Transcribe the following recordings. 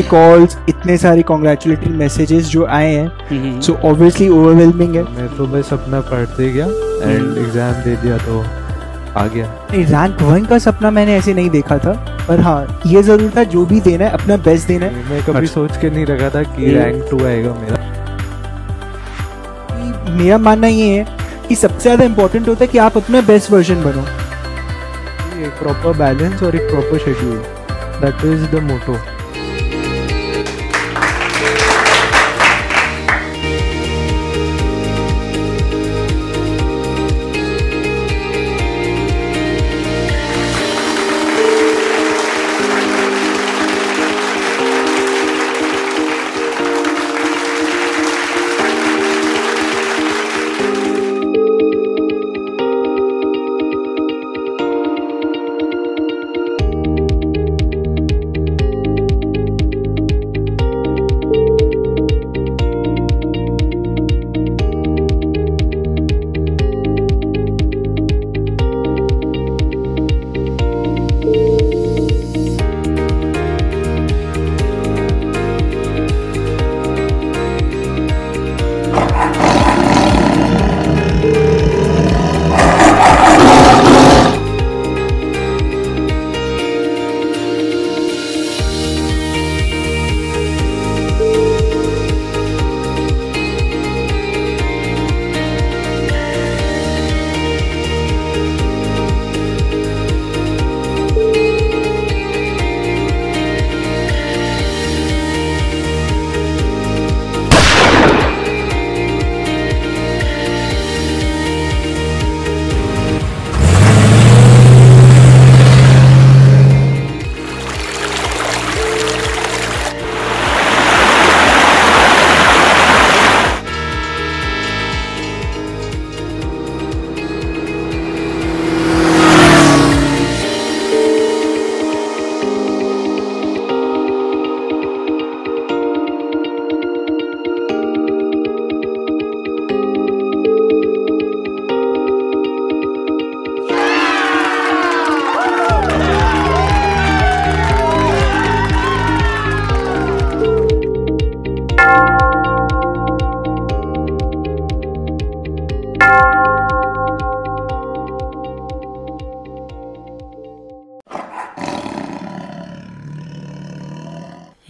सारे कॉल्स इतने सारे कॉन्ग्रेचुलेटरी मैसेजेस जो आए हैं सो ऑब्वियसली ओवरवेलमिंग है मैं तो बस अपना पढ़ते गया एंड एग्जाम हम्म। दे दिया तो आ गया नहीं रैंक वन का सपना मैंने ऐसे नहीं देखा था पर हाँ ये जरूर था जो भी देना है अपना बेस्ट देना है मैं कभी सोच के नहीं रखा था कि रैंक टू आएगा मेरा मेरा मानना ये है कि सबसे ज़्यादा इम्पोर्टेंट होता है कि आप अपना बेस्ट वर्जन बनो एक प्रॉपर बैलेंस और एक proper schedule that is the motto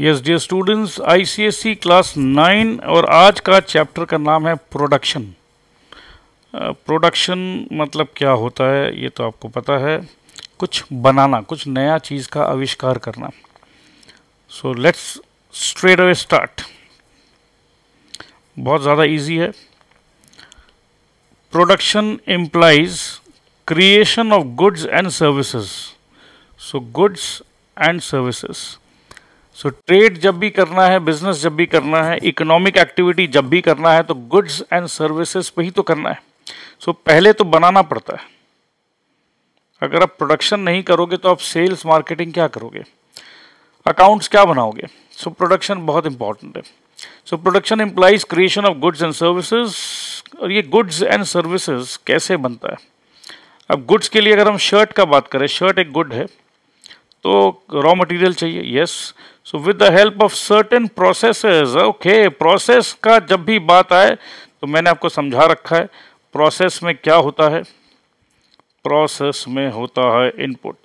yes dear students ICSE class nine और आज का चैप्टर का नाम है प्रोडक्शन प्रोडक्शन uh, मतलब क्या होता है ये तो आपको पता है कुछ बनाना कुछ नया चीज़ का आविष्कार करना so let's straight away start बहुत ज़्यादा इजी है production implies creation of goods and services so goods and services so so, trade जब भी करना है बिजनेस जब भी करना है इकोनॉमिक एक्टिविटी जब भी करना है तो गुड्स एंड सर्विसेज पे ही तो करना है सो so, पहले तो बनाना पड़ता है अगर आप प्रोडक्शन नहीं करोगे तो आप सेल्स मार्केटिंग क्या करोगे अकाउंट्स क्या बनाओगे सो प्रोडक्शन बहुत इंपॉर्टेंट है so production implies creation of goods and services और ये गुड्स एंड सर्विसेज कैसे बनता है अब गुड्स के लिए अगर हम शर्ट का बात करें शर्ट एक गुड है तो रॉ मटेरियल चाहिए yes so with the help of certain processes okay process का जब भी बात आए तो मैंने आपको समझा रखा है प्रोसेस में क्या होता है प्रोसेस में होता है इनपुट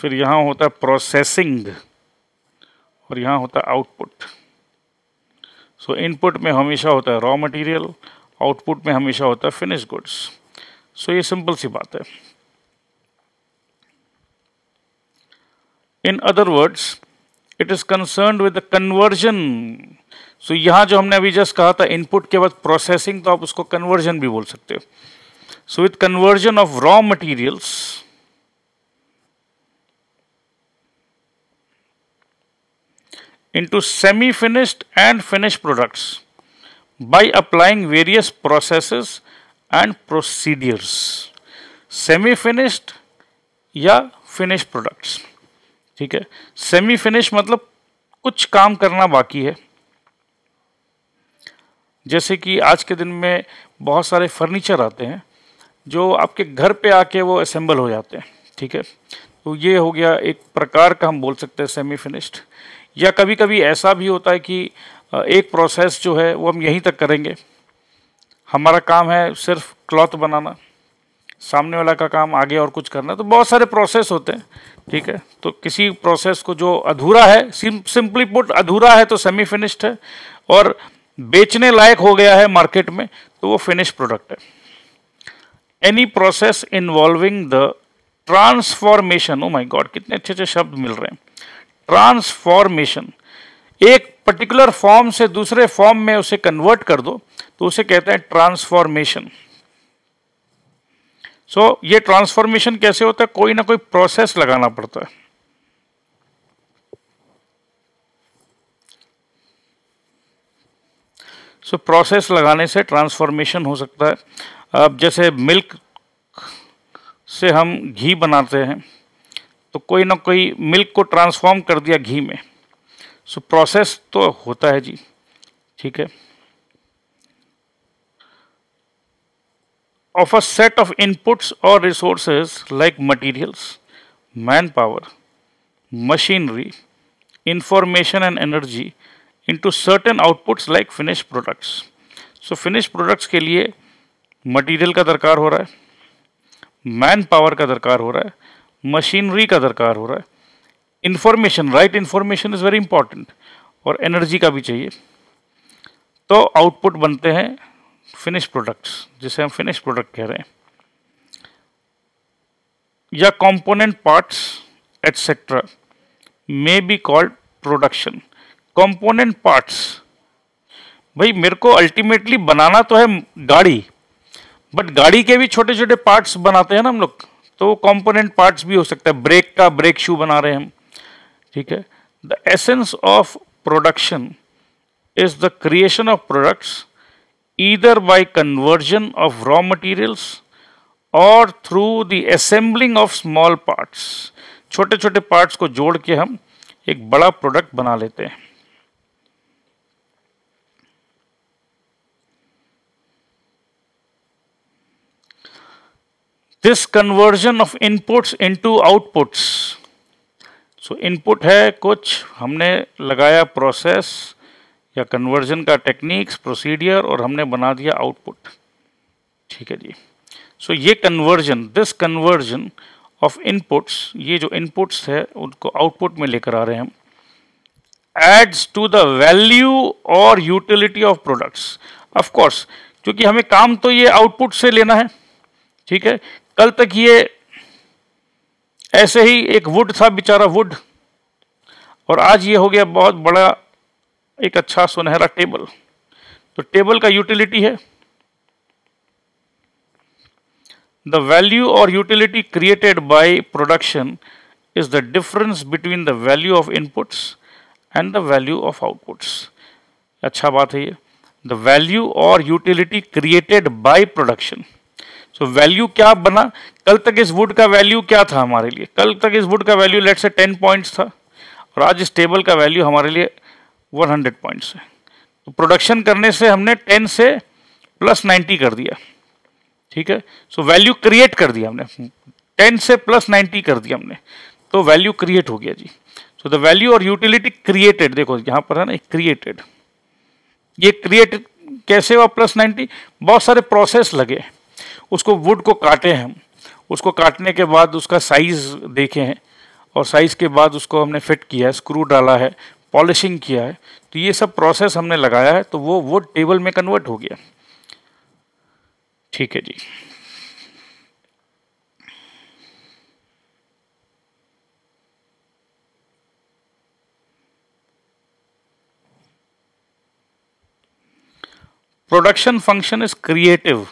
फिर यहां होता है प्रोसेसिंग और यहां होता है आउटपुट सो इनपुट में हमेशा होता है रॉ मटेरियल आउटपुट में हमेशा होता है फिनिश गुड्स सो ये सिंपल सी बात है in other words it is concern with the conversion so यहाँ जो हमने अभी जस्ट कहा था इनपुट के बाद प्रोसेसिंग तो आप उसको कन्वर्जन भी बोल सकते हो so with conversion of raw materials into semi-finished and finished products by applying various processes and procedures. Semi-finished या finished products. ठीक है सेमी फिनिश मतलब कुछ काम करना बाकी है जैसे कि आज के दिन में बहुत सारे फर्नीचर आते हैं जो आपके घर पे आके वो असेंबल हो जाते हैं ठीक है तो ये हो गया एक प्रकार का हम बोल सकते हैं सेमी फिनिश्ड या कभी कभी ऐसा भी होता है कि एक प्रोसेस जो है वो हम यहीं तक करेंगे हमारा काम है सिर्फ क्लॉथ बनाना सामने वाला का काम आगे और कुछ करना तो बहुत सारे प्रोसेस होते हैं ठीक है तो किसी प्रोसेस को जो अधूरा है सिंपली पुट अधूरा है तो सेमी फिनिश्ड है और बेचने लायक हो गया है मार्केट में तो वो फिनिश प्रोडक्ट है any process involving the transformation oh my god कितने अच्छे अच्छे शब्द मिल रहे हैं ट्रांसफॉर्मेशन एक पर्टिकुलर फॉर्म से दूसरे फॉर्म में उसे कन्वर्ट कर दो तो उसे कहते हैं ट्रांसफॉर्मेशन सो so, ये ट्रांसफॉर्मेशन कैसे होता है कोई ना कोई प्रोसेस लगाना पड़ता है सो so, प्रोसेस लगाने से ट्रांसफॉर्मेशन हो सकता है अब जैसे मिल्क से हम घी बनाते हैं तो कोई ना कोई मिल्क को ट्रांसफॉर्म कर दिया घी में सो so, प्रोसेस तो होता है जी ठीक है of a set of inputs or resources like materials, manpower, machinery, information and energy into certain outputs like finished products. So finished products के लिए material का दरकार हो रहा है manpower पावर का दरकार हो रहा है मशीनरी का दरकार हो रहा है information right information is very important और एनर्जी का भी चाहिए तो आउटपुट बनते हैं फिनिश प्रोडक्ट्स जिसे हम फिनिश प्रोडक्ट कह रहे हैं या component parts etcetera may be called production component parts भाई मेरे को अल्टीमेटली बनाना तो है गाड़ी बट गाड़ी के भी छोटे छोटे पार्ट्स बनाते हैं ना हम लोग तो वो कॉम्पोनेंट पार्ट्स भी हो सकता है ब्रेक का ब्रेक शू बना रहे हैं हम ठीक है the essence of production is the creation of products either by conversion of raw materials और through the assembling of small parts छोटे छोटे पार्ट्स को जोड़ के हम एक बड़ा प्रोडक्ट बना लेते हैं this conversion of inputs into outputs so input है कुछ हमने लगाया प्रोसेस या कन्वर्जन का टेक्निक्स प्रोसीडियर और हमने बना दिया आउटपुट ठीक है जी सो so, ये conversion this conversion of inputs ये जो इनपुट्स है उनको आउटपुट में लेकर आ रहे हैं हम एड्स टू द वैल्यू और utility of products of course क्योंकि हमें काम तो ये आउटपुट से लेना है ठीक है कल तक ये ऐसे ही एक वुड था बेचारा वुड और आज ये हो गया बहुत बड़ा एक अच्छा सुनहरा टेबल तो टेबल का यूटिलिटी है द वैल्यू और utility created by production is the difference between the value of inputs and the value of outputs अच्छा बात है ये द वैल्यू और utility created by production so value क्या बना कल तक इस वुड का वैल्यू क्या था हमारे लिए कल तक इस वुड का value let say ten point था और आज इस टेबल का वैल्यू हमारे लिए 100 पॉइंट से तो प्रोडक्शन करने से हमने 10 से प्लस 90 कर दिया ठीक है सो वैल्यू क्रिएट कर दिया हमने 10 से प्लस 90 कर दिया हमने तो वैल्यू क्रिएट हो गया जी सो द वैल्यू और यूटिलिटी क्रिएटेड देखो यहाँ पर है ना क्रिएटेड ये क्रिएट कैसे हुआ प्लस 90 बहुत सारे प्रोसेस लगे उसको वुड को काटे हम उसको काटने के बाद उसका साइज़ देखे हैं और साइज़ के बाद उसको हमने फिट किया है स्क्रू डाला है पॉलिशिंग किया है तो ये सब प्रोसेस हमने लगाया है तो वो वो टेबल में कन्वर्ट हो गया ठीक है जी प्रोडक्शन फंक्शन इज क्रिएटिव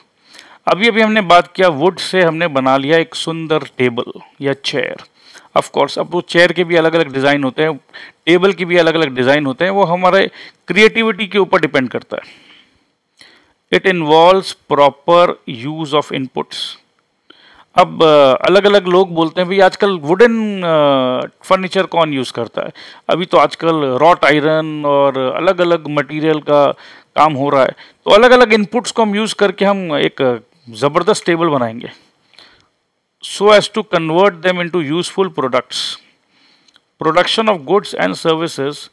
अभी अभी हमने बात किया वुड से हमने बना लिया एक सुंदर टेबल या चेयर ऑफ कोर्स अब वो चेयर के भी अलग अलग डिज़ाइन होते हैं टेबल के भी अलग अलग डिज़ाइन होते हैं वो हमारे क्रिएटिविटी के ऊपर डिपेंड करता है it involves proper use of inputs अब अलग अलग लोग बोलते हैं भाई आजकल वुडन फर्नीचर कौन यूज़ करता है अभी तो आजकल रॉट आयरन और अलग अलग मटेरियल का काम हो रहा है तो अलग अलग इनपुट्स को हम यूज़ करके हम एक ज़बरदस्त टेबल बनाएंगे so as to convert them into useful products. Production of goods and services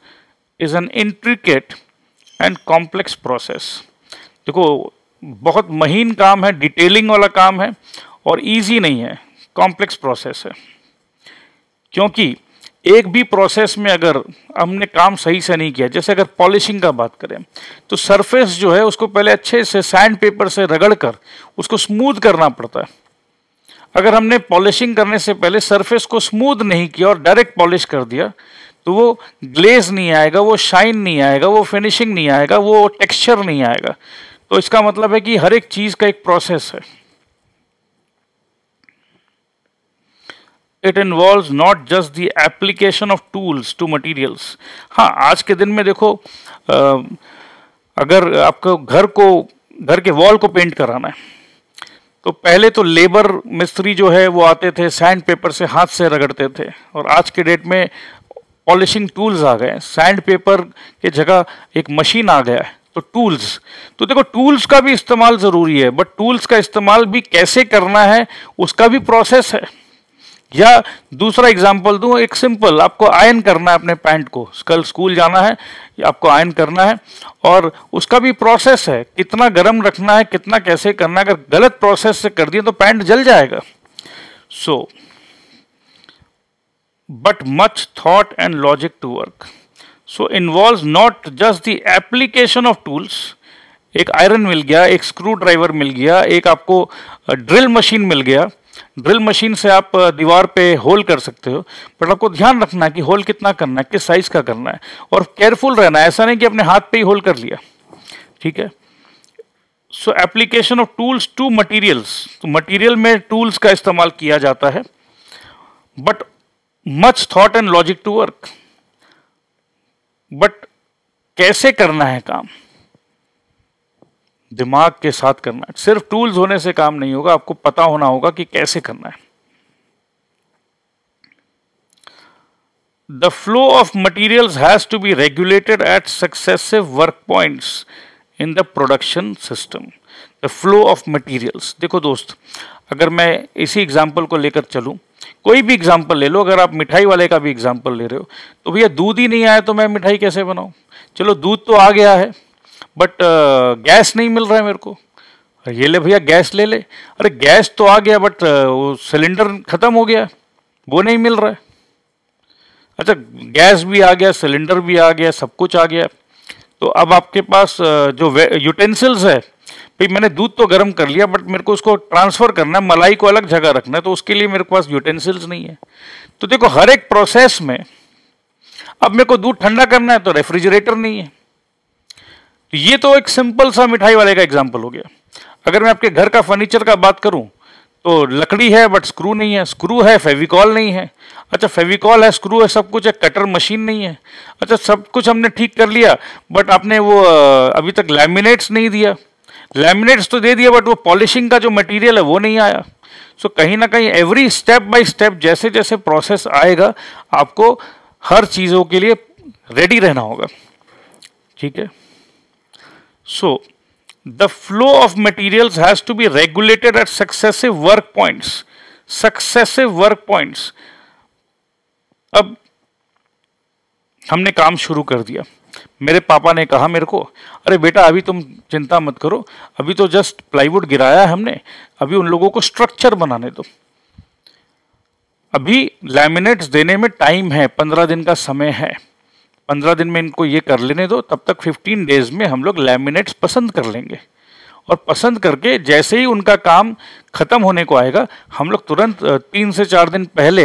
is an intricate and complex process. देखो बहुत महीन काम है डिटेलिंग वाला काम है और ईजी नहीं है कॉम्प्लेक्स प्रोसेस है क्योंकि एक भी प्रोसेस में अगर हमने काम सही से नहीं किया जैसे अगर पॉलिशिंग का बात करें तो सरफेस जो है उसको पहले अच्छे से सैंड पेपर से रगड़ कर उसको स्मूथ करना पड़ता है अगर हमने पॉलिशिंग करने से पहले सरफेस को स्मूथ नहीं किया और डायरेक्ट पॉलिश कर दिया तो वो ग्लेज नहीं आएगा वो शाइन नहीं आएगा वो फिनिशिंग नहीं आएगा वो टेक्सचर नहीं आएगा तो इसका मतलब है कि हर एक चीज़ का एक प्रोसेस है it involve not just the application of tools to materials हाँ आज के दिन में देखो आ, अगर आपको घर को घर के वॉल को पेंट कराना है तो पहले तो लेबर मिस्त्री जो है वो आते थे सैंड पेपर से हाथ से रगड़ते थे और आज के डेट में पॉलिशिंग टूल्स आ गए सैंड पेपर के जगह एक मशीन आ गया है तो टूल्स तो देखो टूल्स का भी इस्तेमाल ज़रूरी है बट टूल्स का इस्तेमाल भी कैसे करना है उसका भी प्रोसेस है या दूसरा एग्जाम्पल दू एक सिंपल आपको आयन करना है अपने पैंट को कल स्कूल जाना है आपको आयन करना है और उसका भी प्रोसेस है कितना गर्म रखना है कितना कैसे करना है अगर गलत प्रोसेस से कर दिए तो पैंट जल जाएगा so but much thought and logic to work so involve not just the application of tools एक आयरन मिल गया एक स्क्रू ड्राइवर मिल गया एक आपको ड्रिल मशीन मिल गया ड्रिल मशीन से आप दीवार पे होल कर सकते हो बट आपको ध्यान रखना है कि होल कितना करना है किस साइज का करना है और केयरफुल रहना है ऐसा नहीं कि अपने हाथ पे ही होल कर लिया ठीक है so application of tools to materials तो मटेरियल में टूल्स का इस्तेमाल किया जाता है but much thought and logic to work but कैसे करना है काम दिमाग के साथ करना है सिर्फ टूल्स होने से काम नहीं होगा आपको पता होना होगा कि कैसे करना है the flow of material has to be regulated at successive work point in the production system the flow of materials देखो दोस्त अगर मैं इसी एग्जाम्पल को लेकर चलू कोई भी एग्जाम्पल ले लो अगर आप मिठाई वाले का भी एग्जाम्पल ले रहे हो तो भैया दूध ही नहीं आया तो मैं मिठाई कैसे बनाऊ चलो दूध तो आ गया है बट गैस uh, नहीं मिल रहा है मेरे को ये ले भैया गैस ले ले अरे गैस तो आ गया बट uh, वो सिलेंडर ख़त्म हो गया वो नहीं मिल रहा है अच्छा गैस भी आ गया सिलेंडर भी आ गया सब कुछ आ गया तो अब आपके पास uh, जो यूटेंसिल्स है भाई मैंने दूध तो गर्म कर लिया बट मेरे को उसको ट्रांसफ़र करना है मलाई को अलग जगह रखना है तो उसके लिए मेरे पास यूटेंसिल्स नहीं है तो देखो हर एक प्रोसेस में अब मेरे को दूध ठंडा करना है तो रेफ्रिजरेटर नहीं है ये तो एक सिंपल सा मिठाई वाले का एग्जाम्पल हो गया अगर मैं आपके घर का फर्नीचर का बात करूं तो लकड़ी है बट स्क्रू नहीं है स्क्रू है फेविकॉल नहीं है अच्छा फेविकॉल है स्क्रू है सब कुछ है कटर मशीन नहीं है अच्छा सब कुछ हमने ठीक कर लिया बट आपने वो अभी तक लैमिनेट्स नहीं दिया लैमिनेट्स तो दे दिया बट वो पॉलिशिंग का जो मटेरियल है वो नहीं आया सो कहीं ना कहीं एवरी स्टेप बाय स्टेप जैसे जैसे प्रोसेस आएगा आपको हर चीज़ों के लिए रेडी रहना होगा ठीक है So, the flow of materials has to be regulated at successive work points. Successive work points. अब हमने काम शुरू कर दिया मेरे पापा ने कहा मेरे को अरे बेटा अभी तुम चिंता मत करो अभी तो जस्ट प्लाईवुड गिराया है हमने अभी उन लोगों को स्ट्रक्चर बनाने दो अभी लैमिनेट्स देने में टाइम है पंद्रह दिन का समय है पंद्रह दिन में इनको ये कर लेने दो तब तक फिफ्टीन डेज में हम लोग लैमिनेट्स पसंद कर लेंगे और पसंद करके जैसे ही उनका काम ख़त्म होने को आएगा हम लोग तुरंत तीन से चार दिन पहले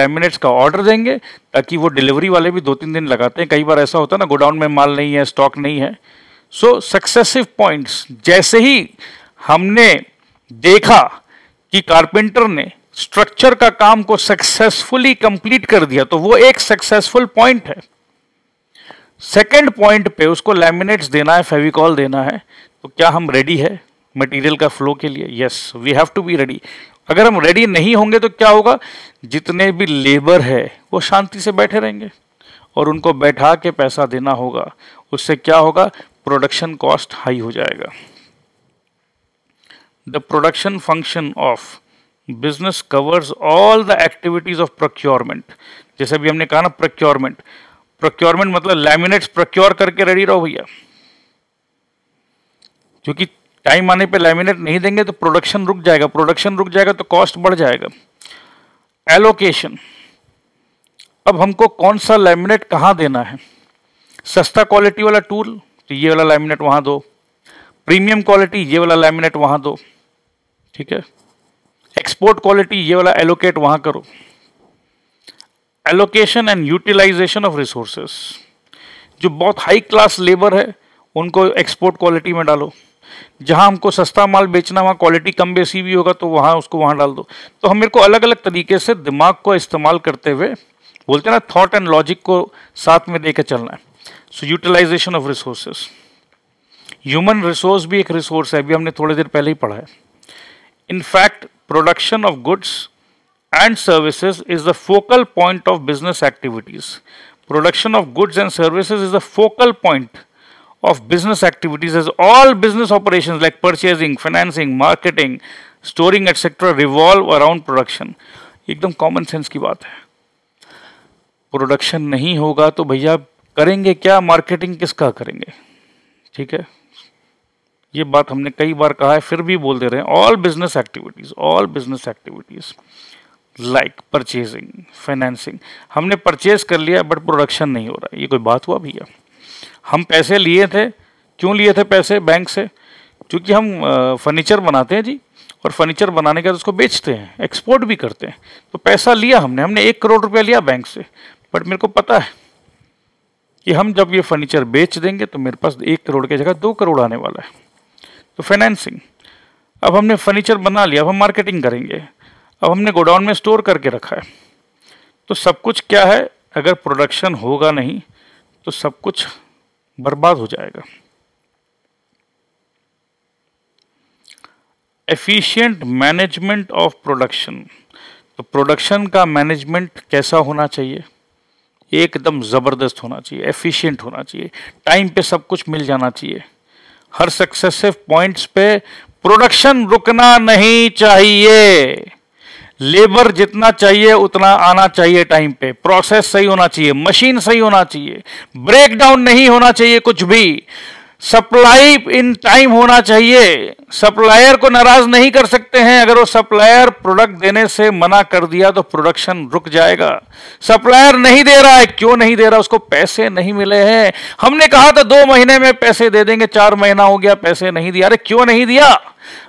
लैमिनेट्स का ऑर्डर देंगे ताकि वो डिलीवरी वाले भी दो तीन दिन लगाते हैं कई बार ऐसा होता है ना गोडाउन में माल नहीं है स्टॉक नहीं है सो सक्सेसिव पॉइंट्स जैसे ही हमने देखा कि कारपेंटर ने स्ट्रक्चर का काम को सक्सेसफुली कंप्लीट कर दिया तो वो एक सक्सेसफुल पॉइंट है सेकेंड पॉइंट पे उसको लैमिनेट्स देना है फेविकॉल देना है तो क्या हम रेडी है मटेरियल का फ्लो के लिए yes we have to be ready अगर हम रेडी नहीं होंगे तो क्या होगा जितने भी लेबर है वो शांति से बैठे रहेंगे और उनको बैठा के पैसा देना होगा उससे क्या होगा प्रोडक्शन कॉस्ट हाई हो जाएगा the production function of business covers all the activities of procurement जैसे भी हमने कहा ना प्रोक्योरमेंट प्रोक्योरमेंट मतलब लैमिनेट्स प्रोक्योर करके रेडी रहो भैया क्योंकि टाइम आने पे लैमिनेट नहीं देंगे तो प्रोडक्शन रुक जाएगा प्रोडक्शन रुक जाएगा तो कॉस्ट बढ़ जाएगा एलोकेशन अब हमको कौन सा लैमिनेट कहाँ देना है सस्ता क्वालिटी वाला टूल तो ये वाला लैमिनेट वहाँ दो प्रीमियम क्वालिटी ये वाला लैमिनेट वहाँ दो ठीक है एक्सपोर्ट क्वालिटी ये वाला एलोकेट वहाँ करो allocation and utilisation of resources जो बहुत हाई क्लास लेबर है उनको एक्सपोर्ट क्वालिटी में डालो जहां हमको सस्ता माल बेचना वहां क्वालिटी कम बेसी भी होगा तो वहां उसको वहां डाल दो तो हम मेरे को अलग अलग तरीके से दिमाग को इस्तेमाल करते हुए बोलते हैं ना थॉट एंड लॉजिक को साथ में देकर चलना है so utilisation of resources human resource भी एक रिसोर्स है अभी हमने थोड़ी देर पहले ही पढ़ा है in fact production of goods and services is the focal point of business activities. Production of goods and services is the focal point of business activities as all business operations like purchasing, financing, marketing, storing etc. revolve around production. एकदम common sense की बात है production नहीं होगा तो भैया करेंगे क्या मार्केटिंग किसका करेंगे ठीक है ये बात हमने कई बार कहा है फिर भी बोलते रहे all business activities all business activities like purchasing financing हमने परचेज कर लिया बट प्रोडक्शन नहीं हो रहा ये कोई बात हुआ भैया हम पैसे लिए थे क्यों लिए थे पैसे बैंक से क्योंकि हम फर्नीचर बनाते हैं जी और फर्नीचर बनाने के बाद उसको बेचते हैं एक्सपोर्ट भी करते हैं तो पैसा लिया हमने हमने एक करोड़ रुपया लिया बैंक से बट मेरे को पता है कि हम जब ये फर्नीचर बेच देंगे तो मेरे पास एक करोड़ की जगह दो करोड़ आने वाला है तो फाइनेंसिंग अब हमने फर्नीचर बना लिया अब हम मार्केटिंग करेंगे अब हमने गोडाउन में स्टोर करके रखा है तो सब कुछ क्या है अगर प्रोडक्शन होगा नहीं तो सब कुछ बर्बाद हो जाएगा एफिशिएंट मैनेजमेंट ऑफ प्रोडक्शन तो प्रोडक्शन का मैनेजमेंट कैसा होना चाहिए एकदम ज़बरदस्त होना चाहिए एफिशिएंट होना चाहिए टाइम पे सब कुछ मिल जाना चाहिए हर सक्सेसिव पॉइंट्स पे प्रोडक्शन रुकना नहीं चाहिए लेबर जितना चाहिए उतना आना चाहिए टाइम पे प्रोसेस सही होना चाहिए मशीन सही होना चाहिए ब्रेक डाउन नहीं होना चाहिए कुछ भी सप्लाई इन टाइम होना चाहिए सप्लायर को नाराज नहीं कर सकते हैं अगर वो सप्लायर प्रोडक्ट देने से मना कर दिया तो प्रोडक्शन रुक जाएगा सप्लायर नहीं दे रहा है क्यों नहीं दे रहा उसको पैसे नहीं मिले हैं हमने कहा था दो महीने में पैसे दे देंगे चार महीना हो गया पैसे नहीं दिया अरे क्यों नहीं दिया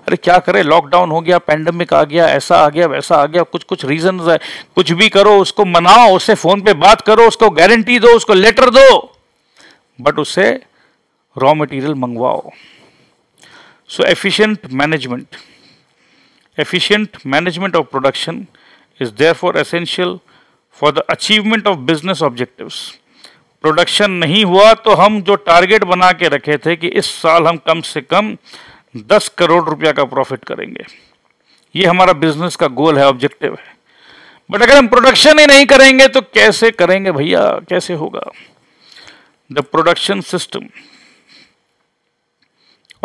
अरे क्या करे लॉकडाउन हो गया पैंडमिक आ गया ऐसा आ गया वैसा आ गया कुछ कुछ रीजन है कुछ भी करो उसको मनाओ उससे फोन पे बात करो उसको गारंटी दो उसको लेटर दो बट उससे रॉ मटेरियल मंगवाओ so efficient management efficient management of production is there for essential for the achievement of business objective production नहीं हुआ तो हम जो टारगेट बना के रखे थे कि इस साल हम कम से कम दस करोड़ रुपया का प्रॉफिट करेंगे ये हमारा बिजनेस का गोल है ऑब्जेक्टिव है बट अगर हम प्रोडक्शन ही नहीं करेंगे तो कैसे करेंगे भैया कैसे होगा the production system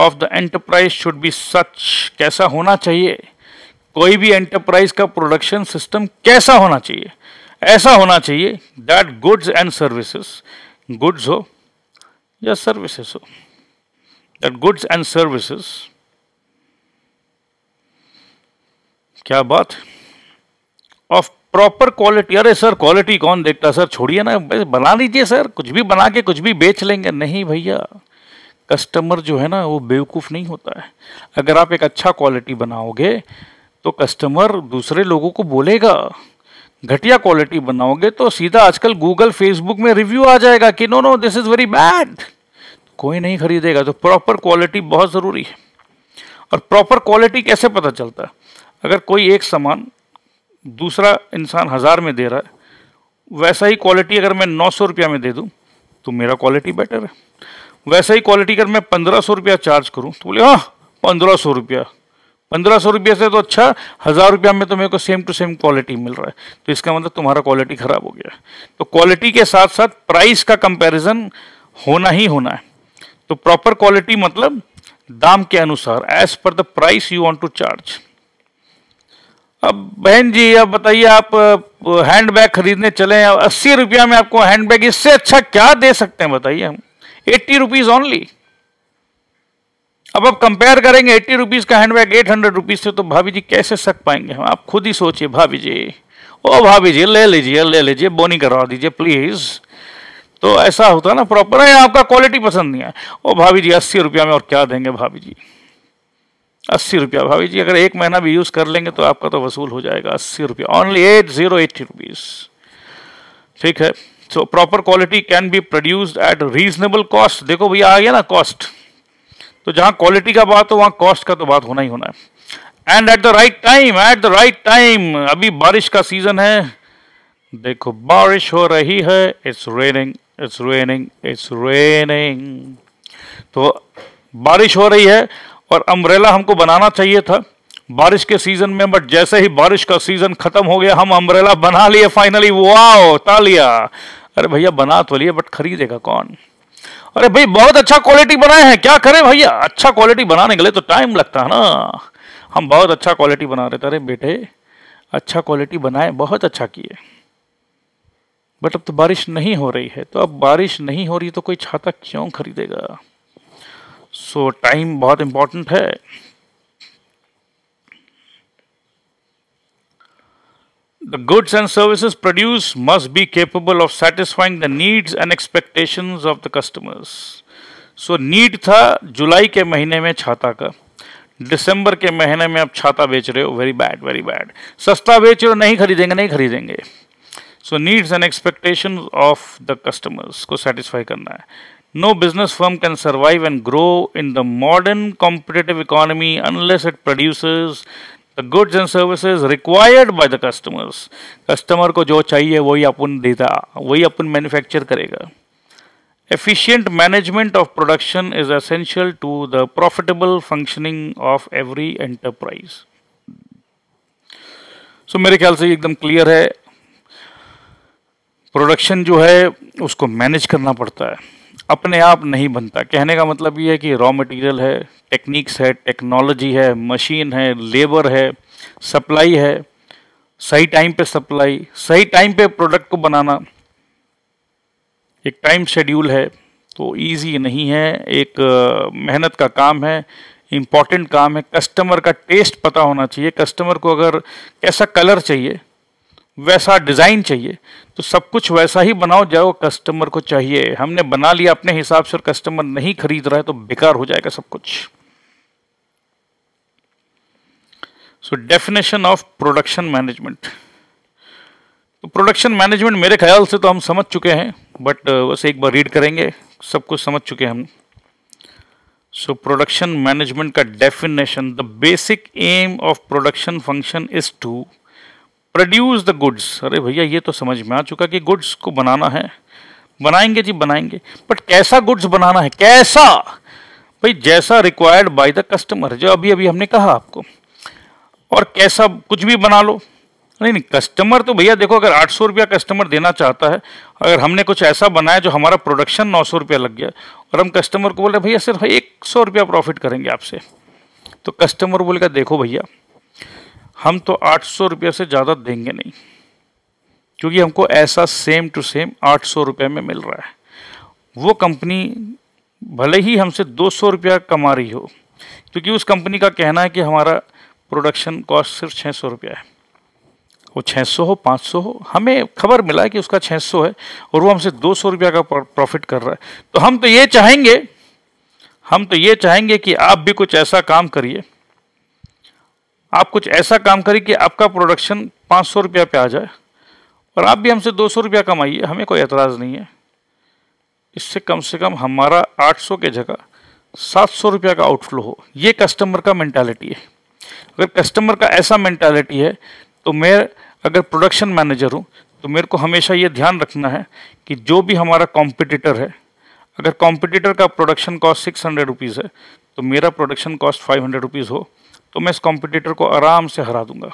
of the enterprise should be such कैसा होना चाहिए कोई भी एंटरप्राइज का प्रोडक्शन सिस्टम कैसा होना चाहिए ऐसा होना चाहिए that goods and services goods हो या सर्विसेज हो that गुड्स एंड services क्या बात ऑफ प्रॉपर क्वालिटी अरे सर क्वालिटी कौन देखता सर छोड़िए ना बना लीजिए सर कुछ भी बना के कुछ भी बेच लेंगे नहीं भैया कस्टमर जो है ना वो बेवकूफ़ नहीं होता है अगर आप एक अच्छा क्वालिटी बनाओगे तो कस्टमर दूसरे लोगों को बोलेगा घटिया क्वालिटी बनाओगे तो सीधा आजकल गूगल फेसबुक में रिव्यू आ जाएगा कि no no this is very bad कोई नहीं खरीदेगा तो प्रॉपर क्वालिटी बहुत ज़रूरी है और प्रॉपर क्वालिटी कैसे पता चलता है अगर कोई एक सामान दूसरा इंसान हज़ार में दे रहा है वैसा ही क्वालिटी अगर मैं नौ सौ रुपया में दे दूँ तो मेरा क्वालिटी बेटर है वैसा ही क्वालिटी अगर मैं पंद्रह सौ रुपया चार्ज करूँ तो बोले हाँ पंद्रह सौ रुपया पंद्रह सौ रुपये से तो अच्छा हज़ार रुपया में तो मेरे को सेम टू सेम क्वालिटी मिल रहा है तो इसका मतलब तुम्हारा क्वालिटी ख़राब हो गया तो क्वालिटी के साथ साथ प्राइस का कंपेरिज़न होना ही होना है तो प्रॉपर क्वालिटी मतलब दाम के अनुसार as per the price you want to charge अब बहन जी अब बताइए आप हैंड बैग खरीदने चले हैं अस्सी रुपया में आपको हैंड बैग इससे अच्छा क्या दे सकते हैं बताइए हम एट्टी रुपीज ओनली अब आप कंपेयर करेंगे एट्टी रुपीज का hand bag at hundred rupees से तो भाभी जी कैसे सक पाएंगे हम आप खुद ही सोचिए भाभी जी ओ भाभी जी ले लीजिए ले लीजिए बोनी करवा दीजिए प्लीज तो ऐसा होता है ना प्रॉपर है आपका क्वालिटी पसंद नहीं है ओ भाभी जी अस्सी रुपया में और क्या देंगे भाभी जी अस्सी रुपया भाभी जी अगर एक महीना भी यूज़ कर लेंगे तो आपका तो वसूल हो जाएगा अस्सी रुपया only at zero eighty rupees ठीक है so proper quality can be produced at reasonable cost देखो भैया आ गया ना कॉस्ट तो जहाँ क्वालिटी का बात हो वहाँ कॉस्ट का तो बात होना ही होना है and at the right time at the right time अभी बारिश का सीजन है देखो बारिश हो रही है it's raining it's raining it's raining तो बारिश हो रही है और अम्ब्रेला हमको बनाना चाहिए था बारिश के सीजन में बट जैसे ही बारिश का सीजन खत्म हो गया हम अम्ब्रेला बना लिए फाइनली वाओ तालिया अरे भैया बना तो लिए बट खरीदेगा कौन अरे भाई बहुत अच्छा क्वालिटी बनाए हैं क्या करें भैया अच्छा क्वालिटी बनाने के लिए तो टाइम लगता है ना हम बहुत अच्छा क्वालिटी बना रहे थे अरे बेटे अच्छा क्वालिटी बनाए बहुत अच्छा किए बट अब तो बारिश नहीं हो रही है तो अब बारिश नहीं हो रही तो कोई छाता क्यों खरीदेगा सो so, टाइम बहुत इंपॉर्टेंट है the goods and services produce must be capable of satisfying the needs and expectation of the customers so need था जुलाई के महीने में छाता का दिसंबर के महीने में आप छाता बेच रहे हो वेरी बैड वेरी बैड सस्ता बेच रहे हो नहीं खरीदेंगे नहीं खरीदेंगे so needs and expectation of the customers को सेटिस्फाई करना है no business firm can survive and grow in the modern competitive economy unless it produces the goods and services required by the customers customer को जो चाहिए वही अपन देता वही अपन मैन्युफैक्चर करेगा efficient management of production is essential to the profitable functioning of every enterprise so मेरे ख्याल से एकदम क्लियर है प्रोडक्शन जो है उसको मैनेज करना पड़ता है अपने आप नहीं बनता कहने का मतलब ये है कि रॉ मटेरियल है टेक्निक्स है टेक्नोलॉजी है मशीन है लेबर है सप्लाई है सही टाइम पे सप्लाई सही टाइम पे प्रोडक्ट को बनाना एक टाइम शेड्यूल है तो इजी नहीं है एक मेहनत का काम है इम्पॉर्टेंट काम है कस्टमर का टेस्ट पता होना चाहिए कस्टमर को अगर कैसा कलर चाहिए वैसा डिज़ाइन चाहिए तो सब कुछ वैसा ही बनाओ जो कस्टमर को चाहिए हमने बना लिया अपने हिसाब से और कस्टमर नहीं खरीद रहा है तो बेकार हो जाएगा सब कुछ so definition of production management तो प्रोडक्शन मैनेजमेंट मेरे ख्याल से तो हम समझ चुके हैं बट बस एक बार रीड करेंगे सब कुछ समझ चुके हैं हम सो प्रोडक्शन मैनेजमेंट का definition the basic aim of production function is to produce the goods अरे भैया ये तो समझ में आ चुका कि गुड्स को बनाना है बनाएंगे जी बनाएंगे बट कैसा गुड्स बनाना है कैसा भाई जैसा रिक्वायर्ड बाय द कस्टमर जो अभी अभी हमने कहा आपको और कैसा कुछ भी बना लो नहीं नहीं कस्टमर तो भैया देखो अगर आठ सौ रुपया कस्टमर देना चाहता है अगर हमने कुछ ऐसा बनाया जो हमारा प्रोडक्शन नौ सौ रुपया लग गया और हम कस्टमर को बोले भैया सिर्फ एक सौ रुपया प्रॉफिट करेंगे आपसे तो कस्टमर बोलेगा देखो भैया हम तो आठ सौ रुपये से ज़्यादा देंगे नहीं क्योंकि हमको ऐसा सेम टू सेम आठ सौ रुपये में मिल रहा है वो कंपनी भले ही हमसे दो सौ रुपया कमा रही हो क्योंकि उस कंपनी का कहना है कि हमारा प्रोडक्शन कॉस्ट सिर्फ छः सौ रुपया है वो छः सौ हो पाँच सौ हो हमें खबर मिला है कि उसका छः सौ है और वो हमसे दो सौ रुपया का प्रॉफिट कर रहा है तो हम तो ये चाहेंगे हम तो ये चाहेंगे कि आप भी कुछ ऐसा काम करिए आप कुछ ऐसा काम करें कि आपका प्रोडक्शन पाँच सौ रुपया पे आ जाए और आप भी हमसे दो सौ रुपया कमाइए हमें कोई एतराज़ नहीं है इससे कम से कम हमारा आठ सौ के जगह सात सौ रुपया का आउटफ्लो हो ये कस्टमर का मैंटालिटी है अगर कस्टमर का ऐसा मैंटालिटी है तो मैं अगर प्रोडक्शन मैनेजर हूँ तो मेरे को हमेशा ये ध्यान रखना है कि जो भी हमारा कॉम्पिटिटर है अगर कॉम्पिटिटर का production cost six hundred rupees है तो मेरा production cost five hundred rupees हो तो मैं इस कॉम्पिटिटर को आराम से हरा दूंगा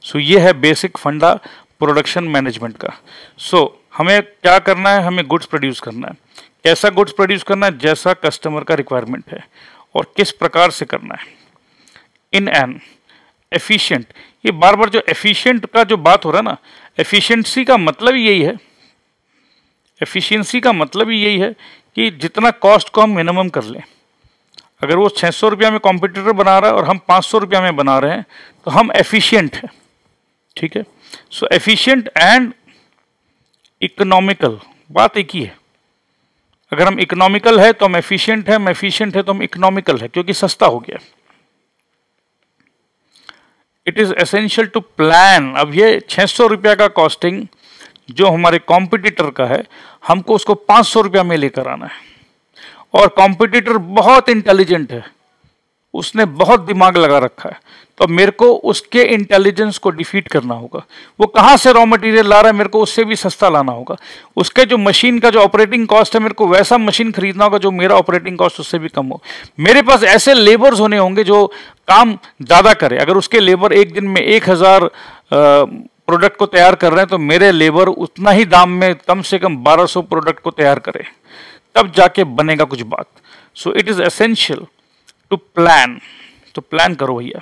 सो so, ये है बेसिक फंडा प्रोडक्शन मैनेजमेंट का सो so, हमें क्या करना है हमें गुड्स प्रोड्यूस करना है कैसा गुड्स प्रोड्यूस करना है जैसा कस्टमर का रिक्वायरमेंट है और किस प्रकार से करना है इन एन एफिशिएंट ये बार बार जो एफिशिएंट का जो बात हो रहा है ना एफिशिएंसी का मतलब ही यही है एफिशिएंसी का मतलब ही यही है कि जितना कॉस्ट को हम मिनिमम कर लें अगर वो छः सौ रुपया में कॉम्पिटिटर बना रहा है और हम पाँच सौ रुपया में बना रहे हैं तो हम एफिशिएंट हैं ठीक है सो एफिशिएंट एंड इकोनॉमिकल बात एक ही है अगर हम इकोनॉमिकल है तो हम एफिशिएंट है हम एफिशिएंट है तो हम इकोनॉमिकल है क्योंकि सस्ता हो गया it is essential to plan अब ये छः सौ रुपया का कॉस्टिंग जो हमारे कॉम्पिटिटर का है हमको उसको पाँच सौ रुपया में लेकर आना है और कॉम्पिटिटर बहुत इंटेलिजेंट है उसने बहुत दिमाग लगा रखा है तो मेरे को उसके इंटेलिजेंस को डिफीट करना होगा वो कहाँ से रॉ मटेरियल ला रहा है मेरे को उससे भी सस्ता लाना होगा उसके जो मशीन का जो ऑपरेटिंग कॉस्ट है मेरे को वैसा मशीन खरीदना होगा जो मेरा ऑपरेटिंग कॉस्ट उससे भी कम हो मेरे पास ऐसे लेबर्स होने होंगे जो काम ज़्यादा करे अगर उसके लेबर एक दिन में एक हज़ार प्रोडक्ट को तैयार कर रहे हैं तो मेरे लेबर उतना ही दाम में कम से कम बारह प्रोडक्ट को तैयार करें तब जाके बनेगा कुछ बात so it is essential to plan तो प्लान करो भैया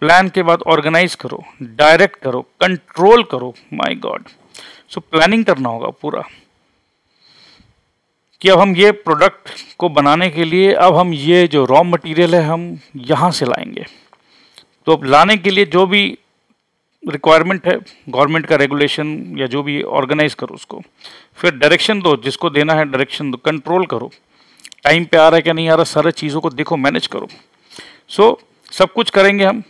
प्लान के बाद ऑर्गेनाइज करो डायरेक्ट करो कंट्रोल करो माय गॉड सो प्लानिंग करना होगा पूरा कि अब हम ये प्रोडक्ट को बनाने के लिए अब हम ये जो रॉ मटेरियल है हम यहाँ से लाएंगे तो अब लाने के लिए जो भी रिक्वायरमेंट है गवर्नमेंट का रेगुलेशन या जो भी ऑर्गेनाइज करो उसको फिर डायरेक्शन दो जिसको देना है डायरेक्शन दो कंट्रोल करो टाइम पे आ रहा है क्या नहीं आ रहा सारे चीज़ों को देखो मैनेज करो सो so, सब कुछ करेंगे हम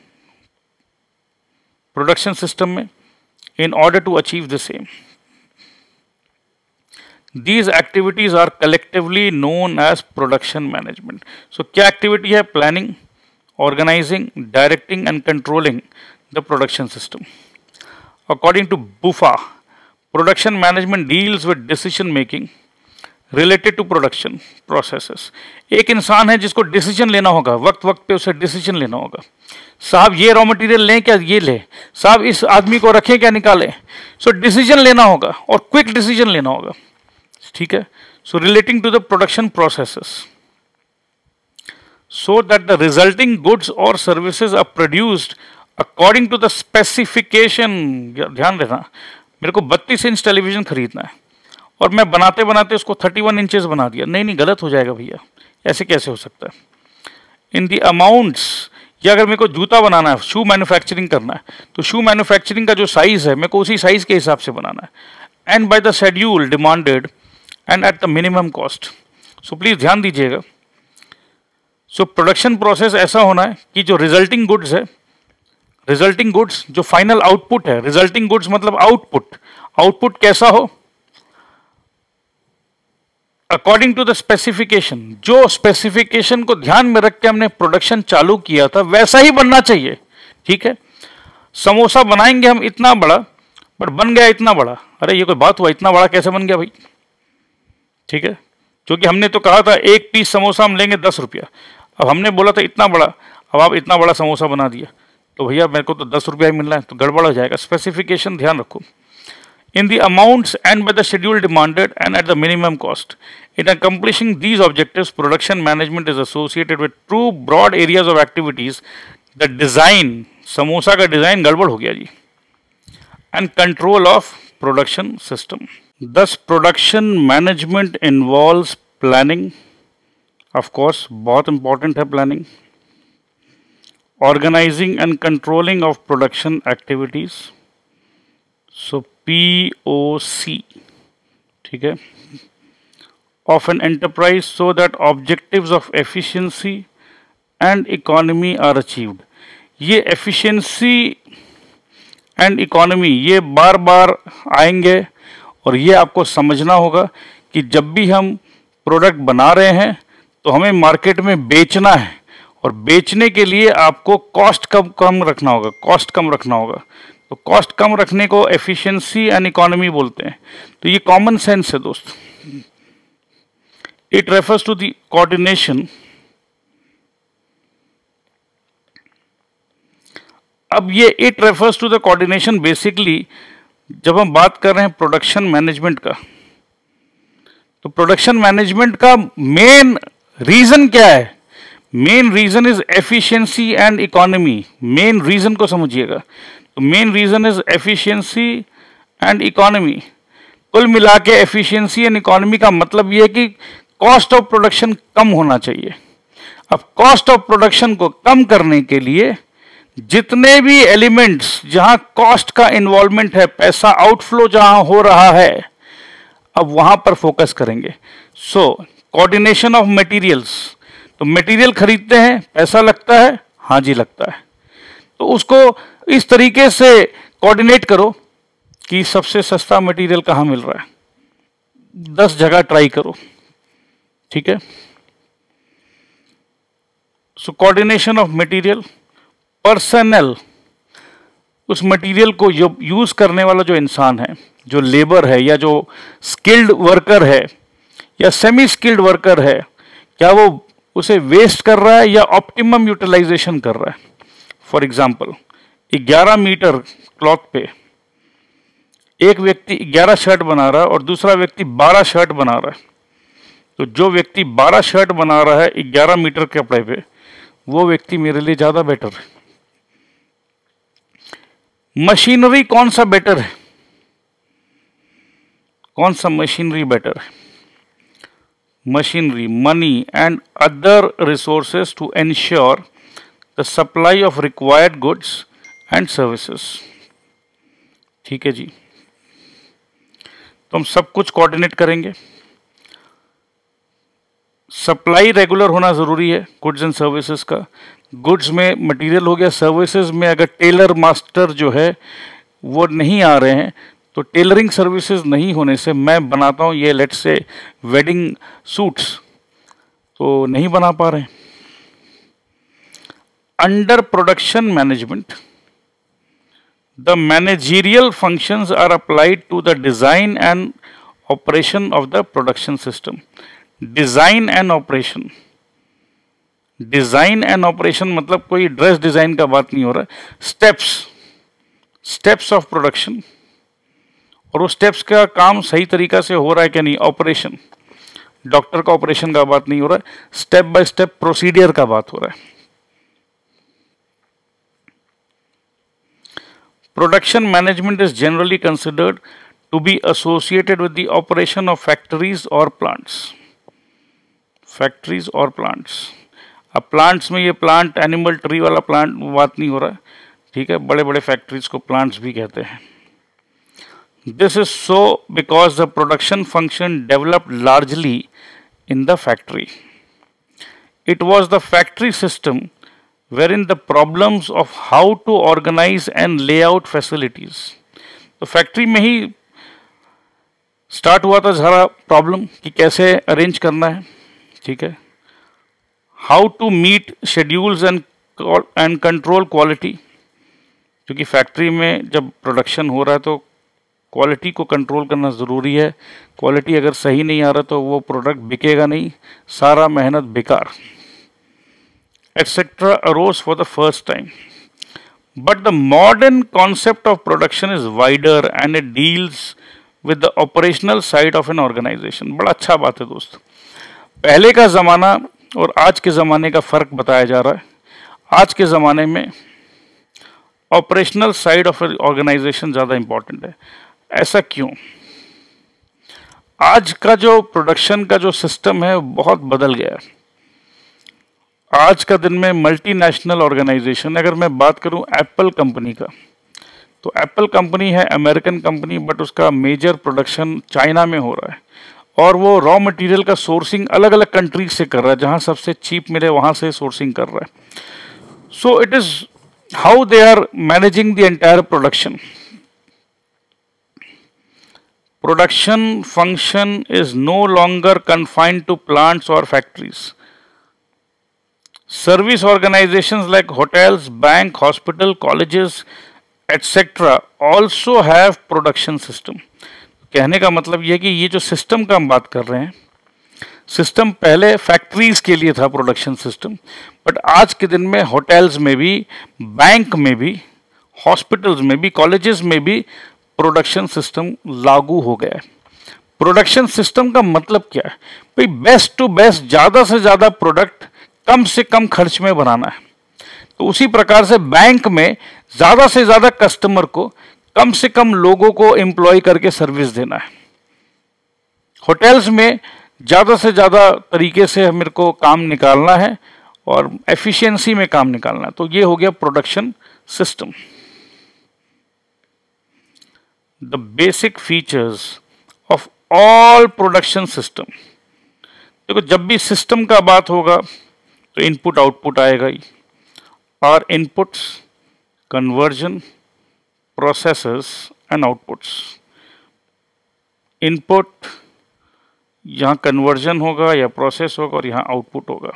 प्रोडक्शन सिस्टम में in order to achieve the same these activities are collectively known as production management so क्या एक्टिविटी है planning organising directing and controlling the production system. According to Bufa, production management deals with decision making related to production processes. एक इंसान है जिसको decision लेना होगा वक्त वक्त पे उसे decision लेना होगा साहब ये रॉ मटेरियल लें क्या ये लें साहब इस आदमी को रखें क्या निकालें सो so, डिसीजन लेना होगा और क्विक डिसीजन लेना होगा ठीक है so relating to the production processes so that the resulting goods or services are produced according to the specification ध्यान देना मेरे को बत्तीस इंच टेलीविजन खरीदना है और मैं बनाते बनाते उसको थर्टी वन इंचज बना दिया नहीं नहीं गलत हो जाएगा भैया ऐसे कैसे हो सकता है इन दी अमाउंट्स या अगर मेरे को जूता बनाना है शू मैन्युफैक्चरिंग करना है तो शू मैन्युफैक्चरिंग का जो साइज़ है मेरे को उसी साइज़ के हिसाब से बनाना है and by the schedule demanded and at the minimum cost so please ध्यान दीजिएगा सो प्रोडक्शन प्रोसेस ऐसा होना है कि जो रिजल्टिंग गुड्स है रिजल्टिंग गुड्स जो फाइनल आउटपुट है रिजल्टिंग गुड्स मतलब आउटपुट आउटपुट कैसा हो अकॉर्डिंग टू द स्पेसिफिकेशन जो स्पेसिफिकेशन को ध्यान में रख के हमने प्रोडक्शन चालू किया था वैसा ही बनना चाहिए ठीक है समोसा बनाएंगे हम इतना बड़ा बट बन गया इतना बड़ा अरे ये कोई बात हुआ इतना बड़ा कैसे बन गया भाई ठीक है क्योंकि हमने तो कहा था एक पीस समोसा हम लेंगे दस रुपया अब हमने बोला था इतना बड़ा अब आप इतना बड़ा समोसा बना दिया तो भैया मेरे को तो दस रुपया ही मिलना है तो गड़बड़ हो जाएगा स्पेसिफिकेशन ध्यान रखो in the amounts and by the schedule demanded and at the minimum cost in accomplishing these objective production management is associated with two broad areas of activities the design samosa का डिजाइन गड़बड़ हो गया जी and control of production system thus production management involve planning of course बहुत important है planning organizing and controlling of production activities so POC ठीक है of an enterprise so that objectives of efficiency and economy are achieved ये efficiency and economy ये बार बार आएंगे और ये आपको समझना होगा कि जब भी हम प्रोडक्ट बना रहे हैं तो हमें मार्केट में बेचना है और बेचने के लिए आपको कॉस्ट कम कम रखना होगा कॉस्ट कम रखना होगा तो कॉस्ट कम रखने को एफिशिएंसी एंड इकोनॉमी बोलते हैं तो ये कॉमन सेंस है दोस्त it refers to the coordination अब ये it refers to the coordination basically जब हम बात कर रहे हैं प्रोडक्शन मैनेजमेंट का तो प्रोडक्शन मैनेजमेंट का मेन रीजन क्या है main reason is efficiency and economy main reason को समझिएगा main reason is efficiency and economy कुल मिला के एफिशियंसी एंड इकोनॉमी का मतलब यह है कि कॉस्ट ऑफ प्रोडक्शन कम होना चाहिए अब कॉस्ट ऑफ प्रोडक्शन को कम करने के लिए जितने भी एलिमेंट्स जहां कॉस्ट का इन्वॉल्वमेंट है पैसा आउटफ्लो जहां हो रहा है अब वहां पर फोकस करेंगे सो कोऑर्डिनेशन ऑफ मटेरियल्स तो मटेरियल खरीदते हैं पैसा लगता है हाँ जी लगता है तो उसको इस तरीके से कोऑर्डिनेट करो कि सबसे सस्ता मटेरियल कहाँ मिल रहा है दस जगह ट्राई करो ठीक है so coordination of material personnel उस मटेरियल को यूज करने वाला जो इंसान है जो लेबर है या जो स्किल्ड वर्कर है या सेमी स्किल्ड वर्कर है क्या वो उसे वेस्ट कर रहा है या ऑप्टिमम यूटिलाइजेशन कर रहा है फॉर एग्जाम्पल 11 मीटर क्लॉथ पे एक व्यक्ति 11 शर्ट बना रहा है और दूसरा व्यक्ति 12 शर्ट बना रहा है तो जो व्यक्ति 12 शर्ट बना रहा है 11 मीटर के कपड़े पे वो व्यक्ति मेरे लिए ज़्यादा बेटर है मशीनरी कौन सा बेटर है कौन सा मशीनरी बेटर है machinery, money and other resources to ensure the supply of required goods and services. ठीक है जी तो हम सब कुछ कोऑर्डिनेट करेंगे सप्लाई रेगुलर होना ज़रूरी है गुड्स एंड सर्विसेज का गुड्स में मटेरियल हो गया सर्विसेज में अगर टेलर मास्टर जो है वो नहीं आ रहे हैं तो टेलरिंग सर्विसेज नहीं होने से मैं बनाता हूँ ये लेट से वेडिंग सूट्स तो नहीं बना पा रहे under production management the managerial function are applied to the design and operation of the production system design and operation design and operation मतलब कोई ड्रेस डिज़ाइन का बात नहीं हो रहा स्टेप्स स्टेप्स ऑफ प्रोडक्शन और उस स्टेप्स का काम सही तरीका से हो रहा है क्या नहीं ऑपरेशन डॉक्टर का ऑपरेशन का बात नहीं हो रहा है स्टेप बाय स्टेप प्रोसीडियर का बात हो रहा है production management is generally considered to be associated with the operation of factories और प्लांट्स फैक्ट्रीज और प्लांट्स अब प्लांट्स में ये प्लांट एनिमल ट्री वाला प्लांट बात नहीं हो रहा है ठीक है बड़े बड़े फैक्ट्रीज को प्लांट्स भी कहते हैं This is so because the production function developed largely in the factory. It was the factory system wherein the problems of how to organize and lay out facilities. तो फैक्ट्री में ही start हुआ था सारा problem कि कैसे arrange करना है ठीक है how to meet schedules and and control quality क्योंकि फैक्ट्री में जब प्रोडक्शन हो रहा है तो क्वालिटी को कंट्रोल करना ज़रूरी है क्वालिटी अगर सही नहीं आ रहा तो वो प्रोडक्ट बिकेगा नहीं सारा मेहनत बेकार etcetera arose for the first time but the modern concept of production is wider and it deals with the operational side of an organisation बड़ा अच्छा बात है दोस्त पहले का ज़माना और आज के ज़माने का फ़र्क बताया जा रहा है आज के ज़माने में ऑपरेशनल साइड ऑफ ऑर्गेनाइजेशन ज़्यादा इम्पॉर्टेंट है ऐसा क्यों आज का जो प्रोडक्शन का जो सिस्टम है बहुत बदल गया है आज का दिन में मल्टीनेशनल ऑर्गेनाइजेशन अगर मैं बात करूं एप्पल कंपनी का तो एप्पल कंपनी है अमेरिकन कंपनी बट उसका मेजर प्रोडक्शन चाइना में हो रहा है और वो रॉ मटेरियल का सोर्सिंग अलग अलग कंट्रीज से कर रहा है जहां सबसे चीप मिले वहां से सोर्सिंग कर रहा है so it is how they are managing the entire production Production function is no longer confined to plants or factories. Service organizations like hotels, bank, hospital, colleges, etc. also have production system. कहने का मतलब यह कि ये जो system का हम बात कर रहे हैं सिस्टम पहले फैक्ट्रीज के लिए था प्रोडक्शन सिस्टम बट आज के दिन में होटल्स में भी बैंक में भी हॉस्पिटल्स में भी कॉलेजेस में भी प्रोडक्शन सिस्टम लागू हो गया है प्रोडक्शन सिस्टम का मतलब क्या है भाई बेस्ट टू बेस्ट ज़्यादा से ज़्यादा प्रोडक्ट कम से कम खर्च में बनाना है तो उसी प्रकार से बैंक में ज़्यादा से ज़्यादा कस्टमर को कम से कम लोगों को एम्प्लॉय करके सर्विस देना है होटल्स में ज़्यादा से ज़्यादा तरीके से मेरे को काम निकालना है और एफिशिएंसी में काम निकालना है तो ये हो गया production system the basic features of all production system देखो जब भी सिस्टम का बात होगा तो इनपुट आउटपुट आएगा ही और inputs conversion process and outputs input यहाँ कन्वर्जन होगा या प्रोसेस होगा और यहाँ आउटपुट होगा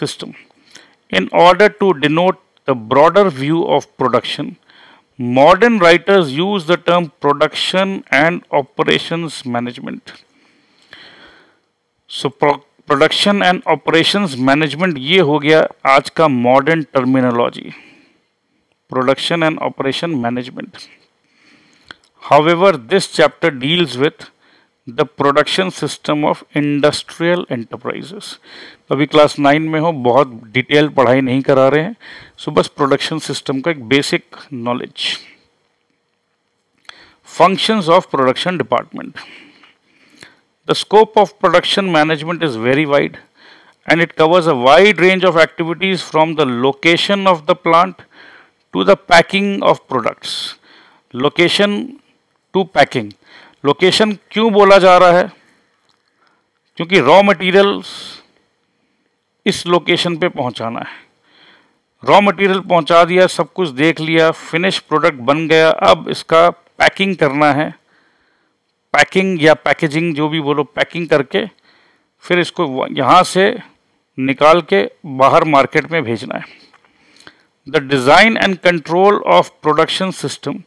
system in order to denote the broader view of production modern writers use the term production and operations management. So production and operations management ye ho gaya aaj ka modern terminology. Production and operation management. However, this chapter deals with the production system of industrial enterprises अभी class nine में हो बहुत detail पढ़ाई नहीं करा रहे हैं सो बस प्रोडक्शन सिस्टम का एक basic knowledge function of production department the scope of production management is very wide and it covers a wide range of activities from the location of the plant to the packing of products location to packing location क्यों बोला जा रहा है क्योंकि raw materials इस location पे पहुंचाना है रॉ मटेरियल पहुंचा दिया सब कुछ देख लिया फिनिश प्रोडक्ट बन गया अब इसका पैकिंग करना है पैकिंग या पैकेजिंग जो भी बोलो पैकिंग करके फिर इसको यहाँ से निकाल के बाहर मार्केट में भेजना है the design and control of production system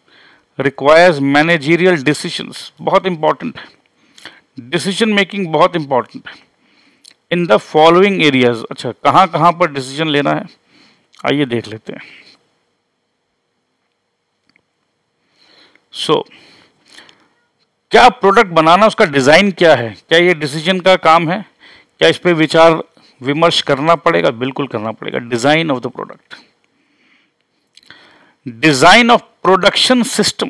requires managerial decisions बहुत इंपॉर्टेंट है डिसीजन मेकिंग बहुत इंपॉर्टेंट है इन द फॉलोइंग एरियाज अच्छा कहाँ कहाँ पर डिसीजन लेना है आइए देख लेते हैं सो so, क्या प्रोडक्ट बनाना उसका डिज़ाइन क्या है क्या ये डिसीजन का काम है क्या इस पर विचार विमर्श करना पड़ेगा बिल्कुल करना पड़ेगा design of the product design of production system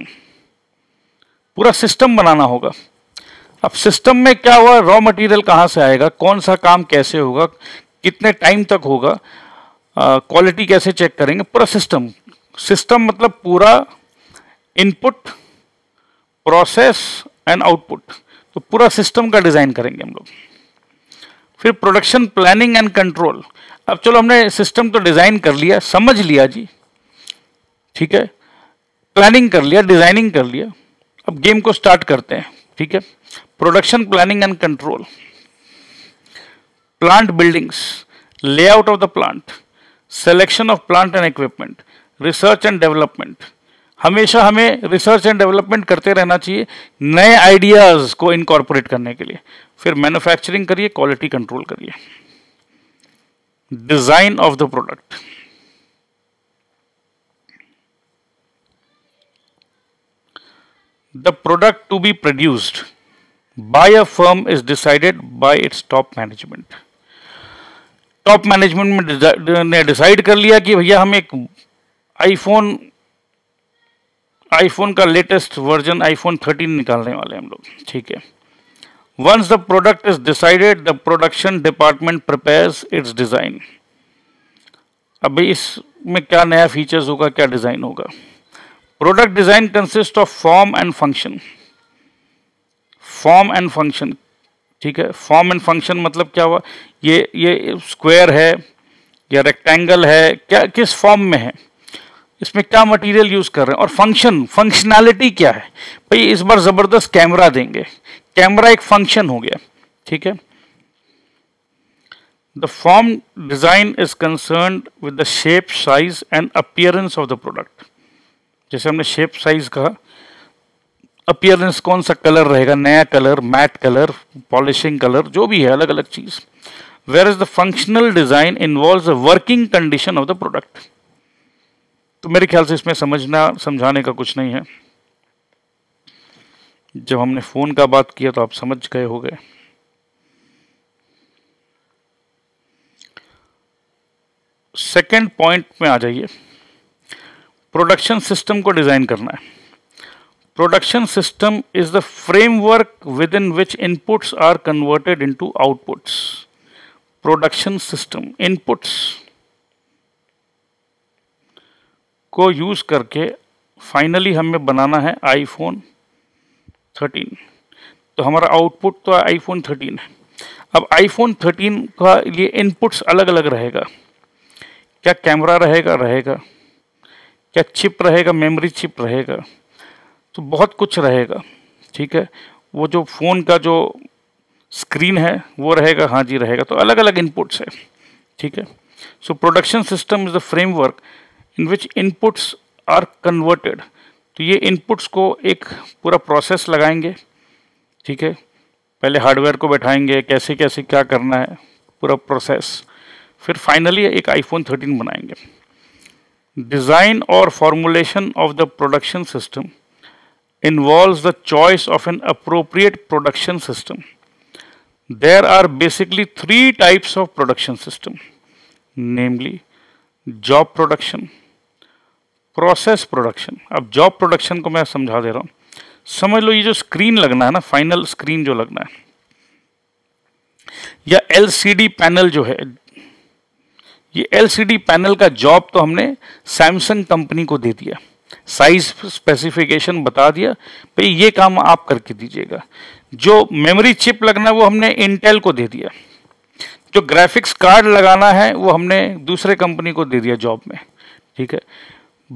पूरा सिस्टम बनाना होगा अब सिस्टम में क्या हुआ रॉ मटेरियल कहाँ से आएगा कौन सा काम कैसे होगा कितने टाइम तक होगा क्वालिटी कैसे चेक करेंगे पूरा सिस्टम सिस्टम मतलब पूरा इनपुट प्रोसेस एंड आउटपुट तो पूरा सिस्टम का डिज़ाइन करेंगे हम लोग फिर प्रोडक्शन प्लानिंग एंड कंट्रोल अब चलो हमने सिस्टम तो डिज़ाइन कर लिया समझ लिया जी ठीक है प्लानिंग कर लिया डिजाइनिंग कर लिया अब गेम को स्टार्ट करते हैं ठीक है production planning and control plant buildings layout of the plant selection of plant and equipment research and development हमेशा हमें रिसर्च एंड डेवलपमेंट करते रहना चाहिए नए आइडियाज़ को इनकॉर्पोरेट करने के लिए फिर मैन्युफैक्चरिंग करिए क्वालिटी कंट्रोल करिए design of the product the product to be produced by a firm is decided by its top management top management में ने डिसाइड कर लिया कि भैया हम एक आईफोन आईफोन का लेटेस्ट वर्जन आईफोन 13 निकालने वाले हम लोग ठीक है once the product is decided the production department prepares its design अभी इसमें क्या नया फीचर्स होगा क्या डिजाइन होगा product design consist of form and function form and function ठीक है फॉर्म एंड फंक्शन मतलब क्या हुआ ये ये स्क्वायर है या रेक्टेंगल है क्या किस फॉर्म में है इसमें क्या मटेरियल यूज़ कर रहे हैं और फंक्शन फंक्शनैलिटी क्या है भाई इस बार ज़बरदस्त कैमरा देंगे कैमरा एक फंक्शन हो गया ठीक है the form design is concern with the shape size and appearance of the product जैसे हमने शेप साइज कहा अपियरेंस कौन सा कलर रहेगा नया colour matte colour polishing colour जो भी है अलग अलग चीज़ where is the functional design involve the working condition of the product तो मेरे ख्याल से इसमें समझना समझाने का कुछ नहीं है जब हमने फ़ोन का बात किया तो आप समझ गए हो गए सेकेंड पॉइंट में आ जाइए प्रोडक्शन सिस्टम को डिज़ाइन करना है production system is the framework with in which inputs are converted into outputs production system inputs को यूज़ करके फाइनली हमें बनाना है आईफोन 13 तो हमारा आउटपुट तो आईफोन 13 है अब आईफोन 13 का ये इनपुट्स अलग अलग रहेगा क्या कैमरा रहेगा रहेगा क्या चिप रहेगा मेमोरी चिप रहेगा तो बहुत कुछ रहेगा ठीक है वो जो फ़ोन का जो स्क्रीन है वो रहेगा हाँ जी रहेगा तो अलग अलग इनपुट्स है ठीक है so production system is the framework in which inputs are converted तो ये इनपुट्स को एक पूरा प्रोसेस लगाएंगे ठीक है पहले हार्डवेयर को बैठाएंगे कैसे कैसे क्या करना है पूरा प्रोसेस फिर फाइनली एक आईफोन 13 बनाएंगे Design or formulation of the production system involves the choice of an appropriate production system. There are basically three types of production system, namely job production, process production अब job production को मैं समझा दे रहा हूँ समझ लो ये जो स्क्रीन लगना है ना फाइनल स्क्रीन जो लगना है या एलसीडी पैनल जो है ये एलसीडी पैनल का जॉब तो हमने सैमसंग कंपनी को दे दिया साइज स्पेसिफिकेशन बता दिया भाई ये काम आप करके दीजिएगा जो मेमोरी चिप लगना वो हमने इंटेल को दे दिया जो ग्राफिक्स कार्ड लगाना है वो हमने दूसरे कंपनी को दे दिया जॉब में ठीक है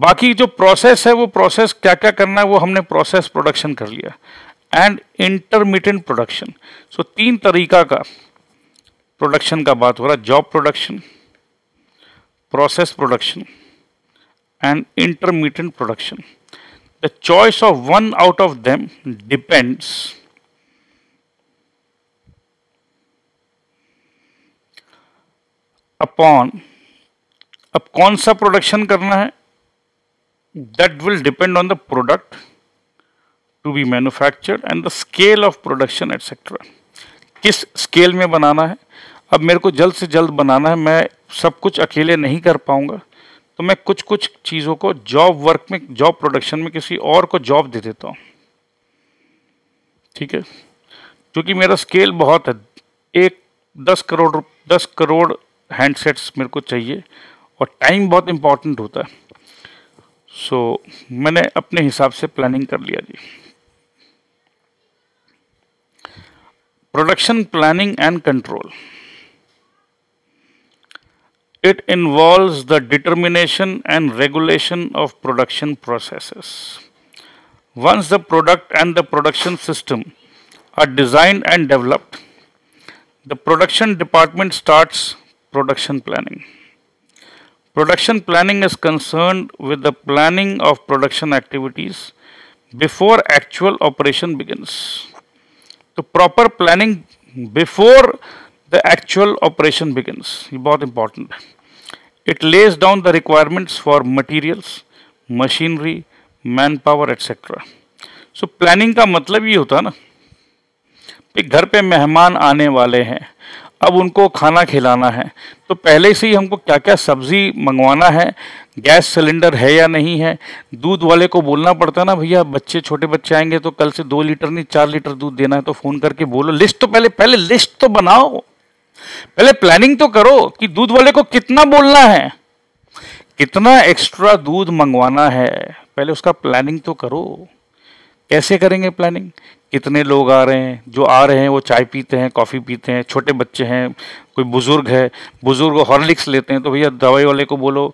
बाकी जो प्रोसेस है वो प्रोसेस क्या क्या करना है वो हमने प्रोसेस प्रोडक्शन कर लिया एंड इंटरमीडियंट प्रोडक्शन सो तीन तरीका का प्रोडक्शन का बात हो रहा job production process production and intermittent production. The choice of one out of them depends upon अब कौन सा प्रोडक्शन करना है that will depend on the product to be manufactured and the scale of production etcetera किस scale में बनाना है अब मेरे को जल्द से जल्द बनाना है मैं सब कुछ अकेले नहीं कर पाऊंगा तो मैं कुछ कुछ चीज़ों को जॉब वर्क में जॉब प्रोडक्शन में किसी और को जॉब दे देता हूँ ठीक है क्योंकि मेरा स्केल बहुत है एक दस करोड़ दस करोड़ हैंडसेट्स मेरे को चाहिए और टाइम बहुत इम्पॉर्टेंट होता है सो so, मैंने अपने हिसाब से प्लानिंग कर लिया जी production planning and control It involves the determination and regulation of production processes. Once the product and the production system are designed and developed, the production department starts production planning. Production planning is concerned with the planning of production activities before actual operation begins. The proper planning before the actual operation begins. Very important. It lays down the requirements for materials, machinery, manpower, etc. So planning का मतलब ये होता ना कि घर पे मेहमान आने वाले हैं अब उनको खाना खिलाना है तो पहले से ही हमको क्या क्या सब्जी मंगवाना है गैस सिलेंडर है या नहीं है दूध वाले को बोलना पड़ता है ना भैया बच्चे छोटे बच्चे आएंगे तो कल से दो लीटर नहीं चार लीटर दूध देना है तो फ़ोन करके बोलो लिस्ट तो पहले पहले लिस्ट तो बनाओ पहले प्लानिंग तो करो कि दूध वाले को कितना बोलना है कितना एक्स्ट्रा दूध मंगवाना है पहले उसका प्लानिंग तो करो कैसे करेंगे प्लानिंग कितने लोग आ रहे हैं जो आ रहे हैं वो चाय पीते हैं कॉफ़ी पीते हैं छोटे बच्चे हैं कोई बुज़ुर्ग है बुज़ुर्ग हॉर्लिक्स लेते हैं तो भैया दवाई वाले को बोलो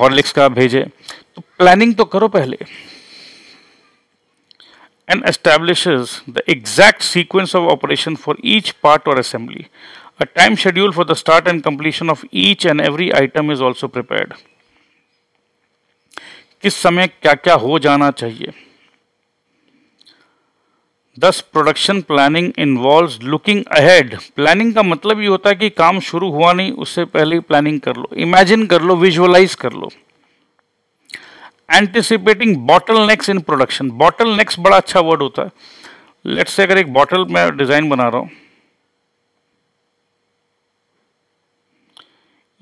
हॉर्लिक्स का भेजे तो प्लानिंग तो करो पहले and establish the exact sequence of operation for each part और assembly A time schedule for the start and completion of each and every item is also prepared. किस समय क्या क्या हो जाना चाहिए दस production planning involve looking ahead planning का मतलब ये होता है कि काम शुरू हुआ नहीं उससे पहले ही प्लानिंग कर लो इमेजिन कर लो विजुअलाइज कर लो anticipating bottlenecks in production bottlenecks बड़ा अच्छा वर्ड होता है लेट्स से अगर एक बॉटल मैं डिज़ाइन बना रहा हूं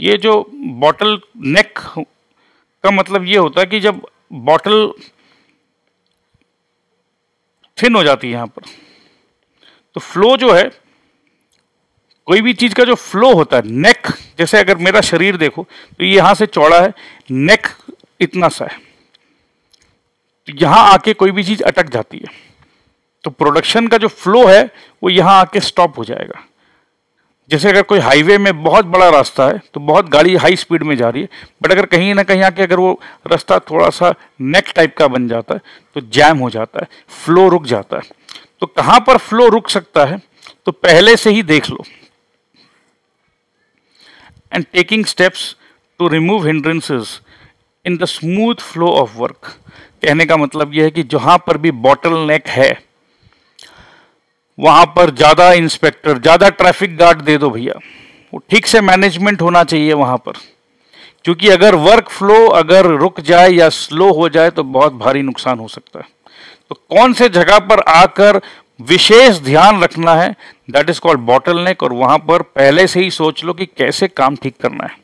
ये जो बॉटल नेक का मतलब ये होता है कि जब बॉटल थिन हो जाती है यहाँ पर तो फ्लो जो है कोई भी चीज़ का जो फ्लो होता है नेक जैसे अगर मेरा शरीर देखो तो ये यहाँ से चौड़ा है नेक इतना सा है तो यहाँ आके कोई भी चीज़ अटक जाती है तो प्रोडक्शन का जो फ्लो है वो यहाँ आके स्टॉप हो जाएगा जैसे अगर कोई हाईवे में बहुत बड़ा रास्ता है तो बहुत गाड़ी हाई स्पीड में जा रही है बट अगर कहीं ना कहीं आके अगर वो रास्ता थोड़ा सा नेक टाइप का बन जाता है तो जैम हो जाता है फ्लो रुक जाता है तो कहाँ पर फ्लो रुक सकता है तो पहले से ही देख लो and taking steps to remove hindrances in the smooth flow of work कहने का मतलब यह है कि जहाँ पर भी बॉटल नेक है वहां पर ज्यादा इंस्पेक्टर ज्यादा ट्रैफिक गार्ड दे दो भैया वो ठीक से मैनेजमेंट होना चाहिए वहां पर क्योंकि अगर वर्क फ्लो अगर रुक जाए या स्लो हो जाए तो बहुत भारी नुकसान हो सकता है तो कौन से जगह पर आकर विशेष ध्यान रखना है that is called bottleneck और वहां पर पहले से ही सोच लो कि कैसे काम ठीक करना है